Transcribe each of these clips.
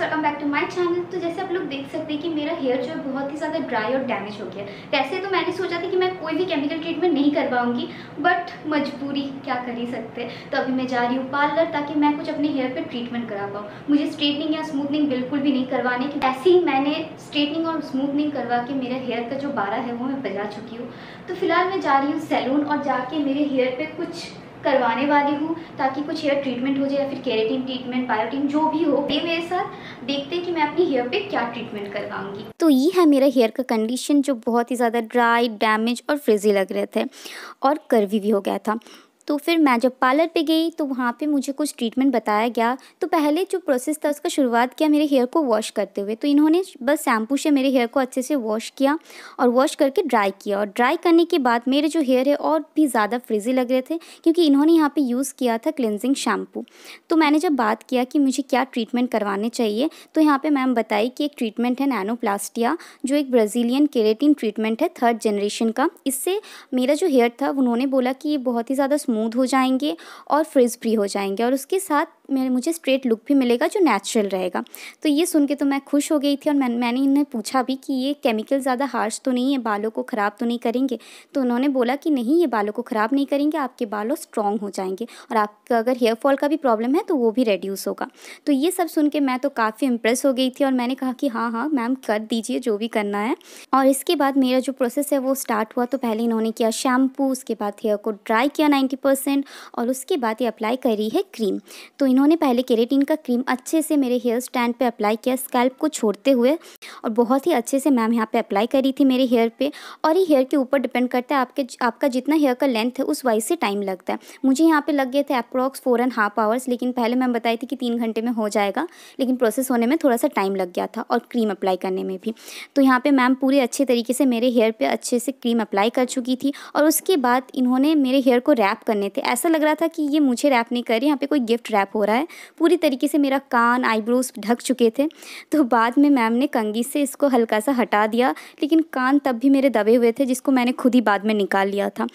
welcome back to my channel तो जैसे आप लोग देख सकते हैं कि मेरा हेयर जो है बहुत ही ज़्यादा ड्राई और डैमेज हो गया वैसे तो मैंने सोचा था कि मैं कोई भी केमिकल ट्रीटमेंट नहीं करवाऊंगी बट मजबूरी क्या कर ही सकते तो अभी मैं जा रही हूँ पार्लर ताकि मैं कुछ अपने हेयर पर ट्रीटमेंट करा पाऊँ मुझे स्ट्रेटनिंग या स्मूथनिंग बिल्कुल भी नहीं करवाने की वैसे ही मैंने स्ट्रेटनिंग और स्मूथनिंग करवा के मेरे हेयर का जो बारह है वो मैं बजा चुकी हूँ तो फिलहाल मैं जा रही हूँ सैलून और जाके मेरे हेयर पर कुछ करवाने वाली हूँ ताकि कुछ हेयर ट्रीटमेंट हो जाए या फिर केरेटिन ट्रीटमेंट बायोटिन जो भी हो ये मेरे साथ देखते हैं कि मैं अपनी हेयर पे क्या ट्रीटमेंट करवाऊंगी तो ये है मेरा हेयर का कंडीशन जो बहुत ही ज़्यादा ड्राई डैमेज और फ्रिजी लग रहे थे और कर्वी भी हो गया था तो फिर मैं जब पार्लर पे गई तो वहाँ पे मुझे कुछ ट्रीटमेंट बताया गया तो पहले जो प्रोसेस था उसका शुरुआत किया मेरे हेयर को वॉश करते हुए तो इन्होंने बस शैम्पू से मेरे हेयर को अच्छे से वॉश किया और वॉश करके ड्राई किया और ड्राई करने के बाद मेरे जो हेयर है और भी ज़्यादा फ्रिजी लग रहे थे क्योंकि इन्होंने यहाँ पर यूज़ किया था क्लेंजिंग शैम्पू तो मैंने जब बात किया कि मुझे क्या ट्रीटमेंट करवाने चाहिए तो यहाँ पर मैम बताई कि एक ट्रीटमेंट है नैनोप्लास्टिया जो एक ब्राज़ीलियन केरेटिन ट्रीटमेंट है थर्ड जनरेशन का इससे मेरा जो हेयर था उन्होंने बोला कि ये बहुत ही ज़्यादा स्मूथ हो जाएंगे और फ्रिज फ्री हो जाएंगे और उसके साथ मेरे मुझे स्ट्रेट लुक भी मिलेगा जो नेचुरल रहेगा तो ये सुन के तो मैं खुश हो गई थी और मैं मैंने इन्हें पूछा भी कि ये केमिकल ज़्यादा हार्श तो नहीं है बालों को ख़राब तो नहीं करेंगे तो उन्होंने बोला कि नहीं ये बालों को ख़राब नहीं करेंगे आपके बालों स्ट्रॉन्ग हो जाएंगे और आपका अगर हेयर फॉल का भी प्रॉब्लम है तो वो भी रेड्यूस होगा तो ये सब सुन के मैं तो काफ़ी इम्प्रेस हो गई थी और मैंने कहा कि हाँ हाँ मैम कर दीजिए जो भी करना है और इसके बाद मेरा जो प्रोसेस है वो स्टार्ट हुआ तो पहले इन्होंने किया शैम्पू उसके बाद हेयर को ड्राई किया नाइन्टी और उसके बाद ये अप्लाई करी है क्रीम तो इन्होंने इन्होंने पहले केरेटिन का क्रीम अच्छे से मेरे हेयर स्टैंड पे अप्लाई किया स्कैल्प को छोड़ते हुए और बहुत ही अच्छे से मैम यहाँ पे अप्लाई करी थी मेरे हेयर पे और ये हेयर के ऊपर डिपेंड करता है आपके आपका जितना हेयर का लेंथ है उस वाइज से टाइम लगता है मुझे यहाँ पे लग गए थे approx four and half hours लेकिन पहले मैम बताई थी कि तीन घंटे में हो जाएगा लेकिन प्रोसेस होने में थोड़ा सा टाइम लग गया था और क्रीम अप्लाई करने में भी तो यहाँ पर मैम पूरे अच्छे तरीके से मेरे हेयर पर अच्छे से क्रीम अप्लाई कर चुकी थी और उसके बाद इन्होंने मेरे हेयर को रैप करने थे ऐसा लग रहा था कि ये मुझे रैप नहीं कर रही यहाँ पर कोई गिफ्ट रैप हो रहा रहा है पूरी तरीके से मेरा कान आईब्रोज ढक चुके थे तो बाद में मैम ने कंगी से इसको हल्का सा हटा दिया लेकिन कान तब भी मेरे दबे हुए थे जिसको मैंने खुद ही बाद में निकाल लिया था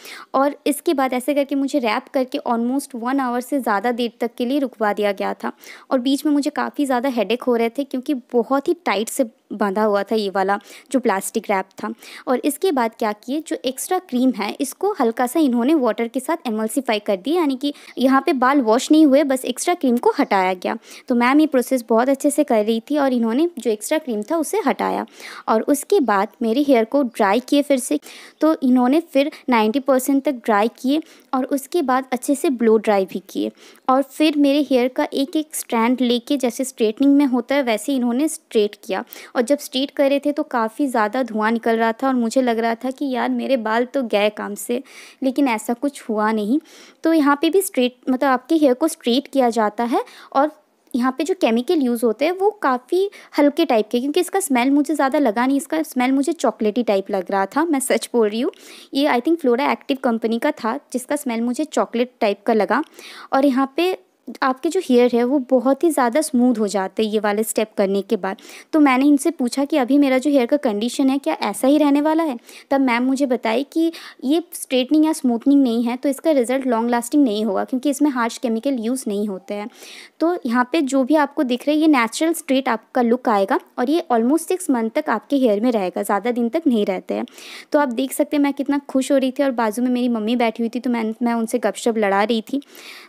और इसके बाद ऐसे करके मुझे रैप करके ऑलमोस्ट वन आवर से ज़्यादा देर तक के लिए रुकवा दिया गया था और बीच में मुझे काफ़ी ज़्यादा हेडेक हो रहे थे क्योंकि बहुत ही टाइट से बांधा हुआ था ये वाला जो प्लास्टिक रैप था और इसके बाद क्या किए जो एक्स्ट्रा क्रीम है इसको हल्का सा इन्होंने वाटर के साथ एमल्सीफाई कर दिया यानी कि यहाँ पे बाल वॉश नहीं हुए बस एक्स्ट्रा क्रीम को हटाया गया तो मैम ये प्रोसेस बहुत अच्छे से कर रही थी और इन्होंने जो एक्स्ट्रा क्रीम था उसे हटाया और उसके बाद मेरे हेयर को ड्राई किए फिर से तो इन्होंने फिर नाइन्टी परसेंट तक ड्राई किए और उसके बाद अच्छे से ब्लो ड्राई भी किए और फिर मेरे हेयर का एक एक स्ट्रैंड लेके जैसे स्ट्रेटनिंग में होता है वैसे इन्होंने स्ट्रेट किया और जब स्ट्रीट कर रहे थे तो काफ़ी ज़्यादा धुआं निकल रहा था और मुझे लग रहा था कि यार मेरे बाल तो गए काम से लेकिन ऐसा कुछ हुआ नहीं तो यहाँ पे भी स्ट्रेट मतलब आपके हेयर को स्ट्रेट किया जाता है और यहाँ पे जो केमिकल यूज़ होते हैं वो काफ़ी हल्के टाइप के क्योंकि इसका स्मेल मुझे ज़्यादा लगा नहीं इसका स्मेल मुझे चॉकलेटी टाइप लग रहा था मैं सच बोल रही हूँ ये I think Flora Active company का था जिसका स्मेल मुझे चॉकलेट टाइप का लगा और यहाँ पे आपके जो हेयर है वो बहुत ही ज़्यादा स्मूथ हो जाते हैं ये वाले स्टेप करने के बाद तो मैंने इनसे पूछा कि अभी मेरा जो हेयर का कंडीशन है क्या ऐसा ही रहने वाला है तब मैम मुझे बताई कि ये स्ट्रेटनिंग या स्मूथनिंग नहीं है तो इसका रिज़ल्ट लॉन्ग लास्टिंग नहीं होगा क्योंकि इसमें हार्श केमिकल यूज़ नहीं होते हैं तो यहाँ पर जो भी आपको दिख रहा है ये नेचुरल स्ट्रेट आपका लुक आएगा और ये ऑलमोस्ट सिक्स मंथ तक आपके हेयर में रहेगा ज़्यादा दिन तक नहीं रहते हैं तो आप देख सकते हैं मैं कितना खुश हो रही थी और बाजू में मेरी मम्मी बैठी हुई थी तो मैं मैं उनसे गपशप लड़ा रही थी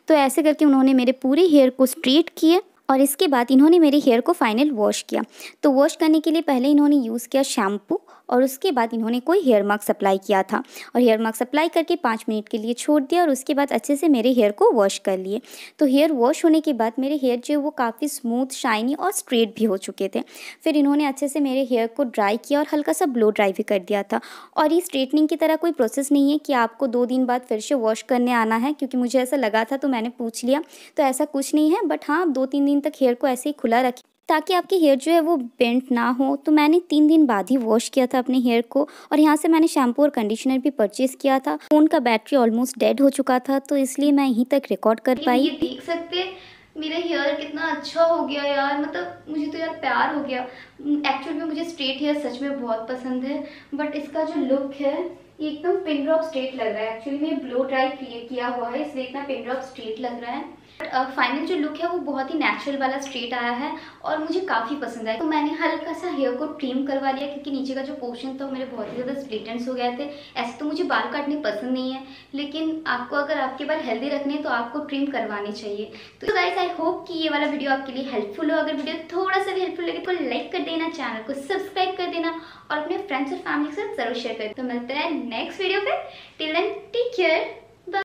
तो ऐसे करके उन्होंने मेरे मेरे पूरे हेयर को स्ट्रेट किए और इसके बाद इन्होंने मेरे हेयर को फाइनल वॉश किया तो वॉश करने के लिए पहले इन्होंने यूज़ किया शैम्पू और उसके बाद इन्होंने कोई हेयर मास्क अप्लाई किया था और हेयर मास्क अप्लाई करके पाँच मिनट के लिए छोड़ दिया और उसके बाद अच्छे से मेरे हेयर को वॉश कर लिए तो हेयर वॉश होने के बाद मेरे हेयर जो है वो काफ़ी स्मूथ शाइनी और स्ट्रेट भी हो चुके थे फिर इन्होंने अच्छे से मेरे हेयर को ड्राई किया और हल्का सा ब्लो ड्राई भी कर दिया था और ये स्ट्रेटनिंग की तरह कोई प्रोसेस नहीं है कि आपको दो दिन बाद फिर से वॉश करने आना है क्योंकि मुझे ऐसा लगा था तो मैंने पूछ लिया तो ऐसा कुछ नहीं है बट हाँ दो तीन दिन दिन तक हेयर को ऐसे ही खुला रखें ताकि आपकी हेयर जो है वो बेंट ना हो तो मैंने तीन दिन बाद ही वॉश किया था अपने हेयर को और यहाँ से मैंने शैम्पू और कंडीशनर भी परचेज किया था फ़ोन का बैटरी ऑलमोस्ट डेड हो चुका था तो इसलिए मैं यहीं तक रिकॉर्ड कर पाई ये देख सकते मेरा हेयर कितना अच्छा हो गया यार मतलब मुझे तो यार प्यार हो गया एक्चुअल में मुझे स्ट्रेट हेयर सच में बहुत पसंद है बट इसका जो लुक है ये एकदम पिनड्रॉप स्ट्रेट लग रहा है एक्चुअली में ब्लो ड्राई किया हुआ है इसलिए इतना पिनड्रॉप स्ट्रेट लग रहा है फाइनल uh, जो लुक है वो बहुत ही नेचुरल वाला स्ट्रेट आया है और मुझे काफ़ी पसंद आया तो मैंने हल्का सा हेयर को ट्रिम करवा लिया क्योंकि नीचे का जो पोर्शन था वो मेरे बहुत ही ज़्यादा स्प्लिट हो गए थे ऐसे तो मुझे बाल काटने पसंद नहीं है लेकिन आपको अगर आपके बाल हेल्दी रखने हैं तो आपको ट्रिम करवाने चाहिए तो गाइस आई होप कि ये वाला वीडियो आपके लिए हेल्पफुल हो अगर वीडियो थोड़ा सा भी हेल्पफुल लगे तो लाइक कर देना चैनल को सब्सक्राइब कर देना और अपने फ्रेंड्स और फैमिली के साथ जरूर शेयर करें तो मिलते हैं नेक्स्ट वीडियो पर टिल देन टेक केयर